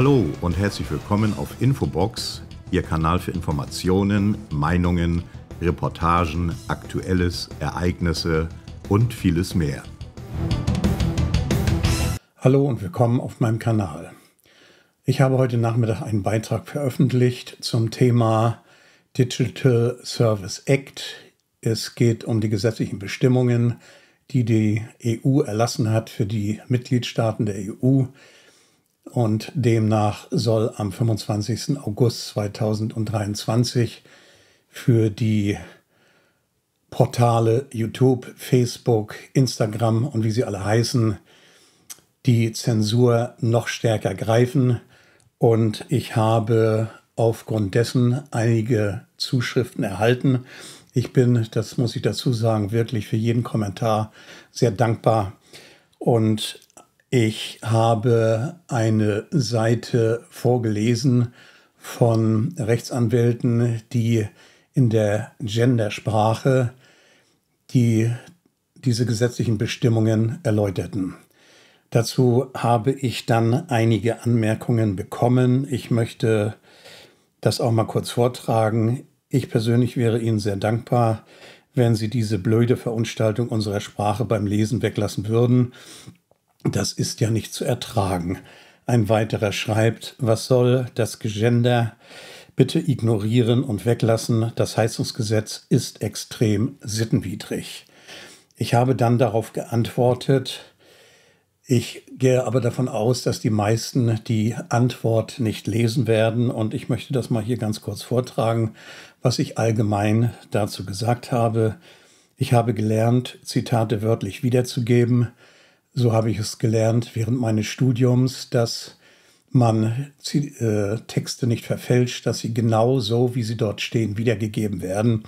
Hallo und herzlich willkommen auf Infobox, Ihr Kanal für Informationen, Meinungen, Reportagen, Aktuelles, Ereignisse und vieles mehr. Hallo und willkommen auf meinem Kanal. Ich habe heute Nachmittag einen Beitrag veröffentlicht zum Thema Digital Service Act. Es geht um die gesetzlichen Bestimmungen, die die EU erlassen hat für die Mitgliedstaaten der EU und demnach soll am 25. August 2023 für die Portale YouTube, Facebook, Instagram und wie sie alle heißen, die Zensur noch stärker greifen. Und ich habe aufgrund dessen einige Zuschriften erhalten. Ich bin, das muss ich dazu sagen, wirklich für jeden Kommentar sehr dankbar. Und ich habe eine Seite vorgelesen von Rechtsanwälten, die in der Gendersprache die, diese gesetzlichen Bestimmungen erläuterten. Dazu habe ich dann einige Anmerkungen bekommen. Ich möchte das auch mal kurz vortragen. Ich persönlich wäre Ihnen sehr dankbar, wenn Sie diese blöde Verunstaltung unserer Sprache beim Lesen weglassen würden das ist ja nicht zu ertragen. Ein weiterer schreibt, was soll das Gender bitte ignorieren und weglassen? Das Heizungsgesetz ist extrem sittenwidrig. Ich habe dann darauf geantwortet, ich gehe aber davon aus, dass die meisten die Antwort nicht lesen werden und ich möchte das mal hier ganz kurz vortragen, was ich allgemein dazu gesagt habe. Ich habe gelernt, Zitate wörtlich wiederzugeben, so habe ich es gelernt während meines Studiums, dass man äh, Texte nicht verfälscht, dass sie genau so, wie sie dort stehen, wiedergegeben werden.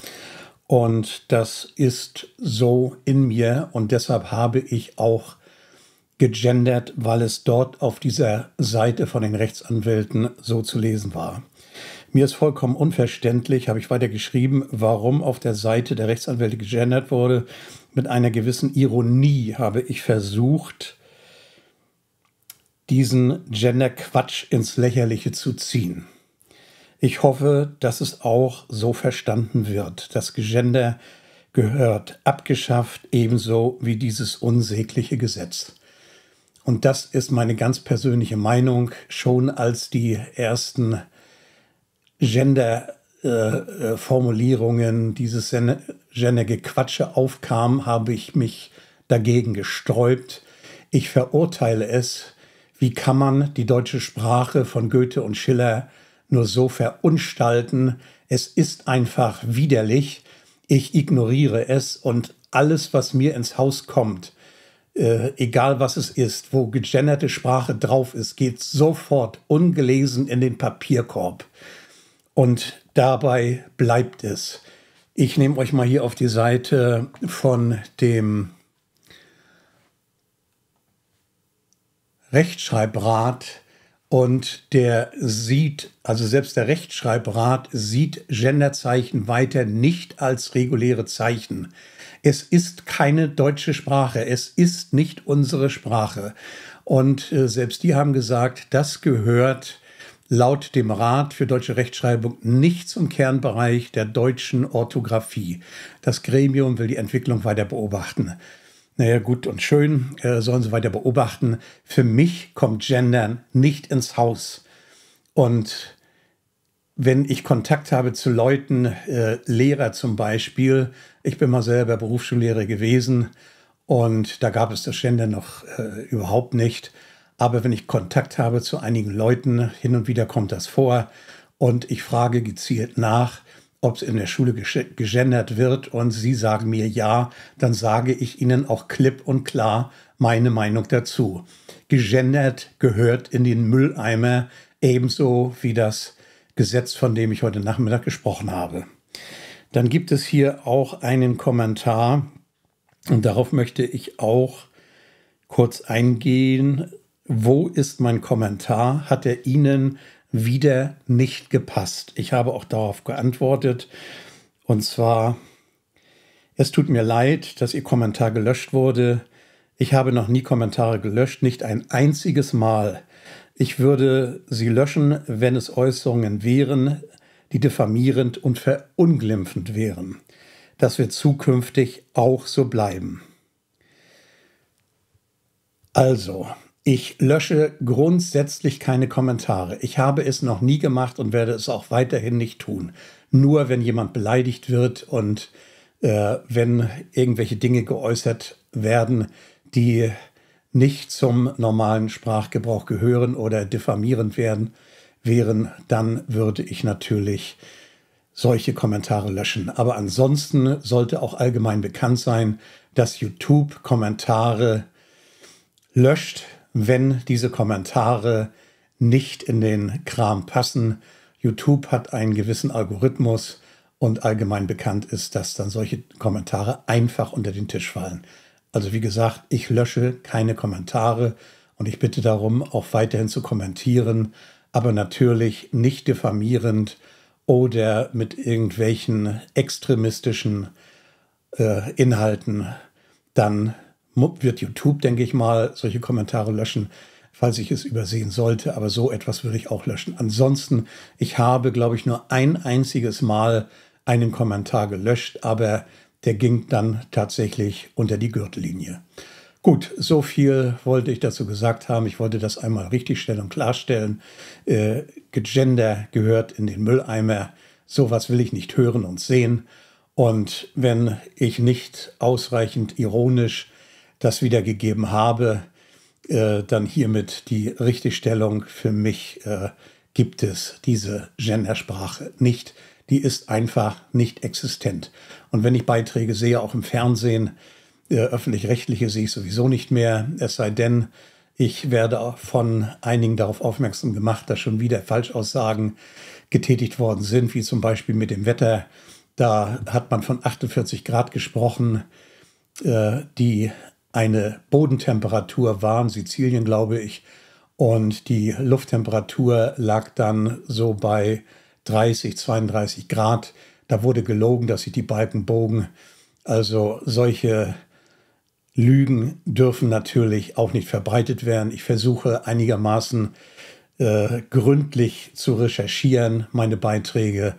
Und das ist so in mir und deshalb habe ich auch gegendert, weil es dort auf dieser Seite von den Rechtsanwälten so zu lesen war. Mir ist vollkommen unverständlich, habe ich weiter geschrieben, warum auf der Seite der Rechtsanwälte gegendert wurde. Mit einer gewissen Ironie habe ich versucht, diesen Gender-Quatsch ins Lächerliche zu ziehen. Ich hoffe, dass es auch so verstanden wird. Das Gender gehört abgeschafft, ebenso wie dieses unsägliche Gesetz. Und das ist meine ganz persönliche Meinung. Schon als die ersten Gender-Formulierungen, äh, äh, dieses Gender-Gequatsche aufkam, habe ich mich dagegen gesträubt. Ich verurteile es. Wie kann man die deutsche Sprache von Goethe und Schiller nur so verunstalten? Es ist einfach widerlich. Ich ignoriere es und alles, was mir ins Haus kommt, äh, egal was es ist, wo gegenderte Sprache drauf ist, geht sofort ungelesen in den Papierkorb. Und dabei bleibt es. Ich nehme euch mal hier auf die Seite von dem Rechtschreibrat und der sieht, also selbst der Rechtschreibrat sieht Genderzeichen weiter nicht als reguläre Zeichen. Es ist keine deutsche Sprache, es ist nicht unsere Sprache. Und äh, selbst die haben gesagt, das gehört laut dem Rat für deutsche Rechtschreibung nicht zum Kernbereich der deutschen Orthographie. Das Gremium will die Entwicklung weiter beobachten. Naja, gut und schön, äh, sollen sie weiter beobachten. Für mich kommt Gendern nicht ins Haus. Und wenn ich Kontakt habe zu Leuten, äh, Lehrer zum Beispiel, ich bin mal selber Berufsschullehrer gewesen und da gab es das Gendern noch äh, überhaupt nicht. Aber wenn ich Kontakt habe zu einigen Leuten, hin und wieder kommt das vor und ich frage gezielt nach, ob es in der Schule gegendert wird und sie sagen mir ja, dann sage ich ihnen auch klipp und klar meine Meinung dazu. Gegendert gehört in den Mülleimer ebenso wie das Gesetz, von dem ich heute Nachmittag gesprochen habe. Dann gibt es hier auch einen Kommentar und darauf möchte ich auch kurz eingehen wo ist mein Kommentar? Hat er Ihnen wieder nicht gepasst? Ich habe auch darauf geantwortet. Und zwar, es tut mir leid, dass Ihr Kommentar gelöscht wurde. Ich habe noch nie Kommentare gelöscht, nicht ein einziges Mal. Ich würde sie löschen, wenn es Äußerungen wären, die diffamierend und verunglimpfend wären. Das wird zukünftig auch so bleiben. Also, ich lösche grundsätzlich keine Kommentare. Ich habe es noch nie gemacht und werde es auch weiterhin nicht tun. Nur wenn jemand beleidigt wird und äh, wenn irgendwelche Dinge geäußert werden, die nicht zum normalen Sprachgebrauch gehören oder diffamierend werden, wären, dann würde ich natürlich solche Kommentare löschen. Aber ansonsten sollte auch allgemein bekannt sein, dass YouTube Kommentare löscht, wenn diese Kommentare nicht in den Kram passen. YouTube hat einen gewissen Algorithmus und allgemein bekannt ist, dass dann solche Kommentare einfach unter den Tisch fallen. Also wie gesagt, ich lösche keine Kommentare und ich bitte darum, auch weiterhin zu kommentieren, aber natürlich nicht diffamierend oder mit irgendwelchen extremistischen äh, Inhalten dann wird YouTube, denke ich mal, solche Kommentare löschen, falls ich es übersehen sollte. Aber so etwas würde ich auch löschen. Ansonsten, ich habe, glaube ich, nur ein einziges Mal einen Kommentar gelöscht, aber der ging dann tatsächlich unter die Gürtellinie. Gut, so viel wollte ich dazu gesagt haben. Ich wollte das einmal richtigstellen und klarstellen. Äh, Gegender gehört in den Mülleimer. Sowas will ich nicht hören und sehen. Und wenn ich nicht ausreichend ironisch das wiedergegeben habe, äh, dann hiermit die Richtigstellung für mich äh, gibt es diese Gendersprache nicht. Die ist einfach nicht existent. Und wenn ich Beiträge sehe, auch im Fernsehen, äh, öffentlich-rechtliche sehe ich sowieso nicht mehr, es sei denn, ich werde von einigen darauf aufmerksam gemacht, dass schon wieder Falschaussagen getätigt worden sind, wie zum Beispiel mit dem Wetter. Da hat man von 48 Grad gesprochen. Äh, die eine Bodentemperatur war in Sizilien, glaube ich. Und die Lufttemperatur lag dann so bei 30, 32 Grad. Da wurde gelogen, dass sich die Balken bogen. Also solche Lügen dürfen natürlich auch nicht verbreitet werden. Ich versuche einigermaßen äh, gründlich zu recherchieren, meine Beiträge.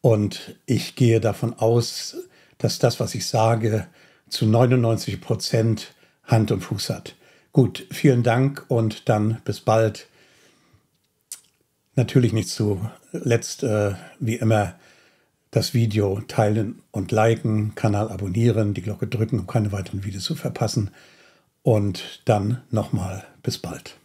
Und ich gehe davon aus, dass das, was ich sage, zu 99 Prozent Hand und Fuß hat. Gut, vielen Dank und dann bis bald. Natürlich nicht zuletzt, äh, wie immer, das Video teilen und liken, Kanal abonnieren, die Glocke drücken, um keine weiteren Videos zu verpassen. Und dann nochmal bis bald.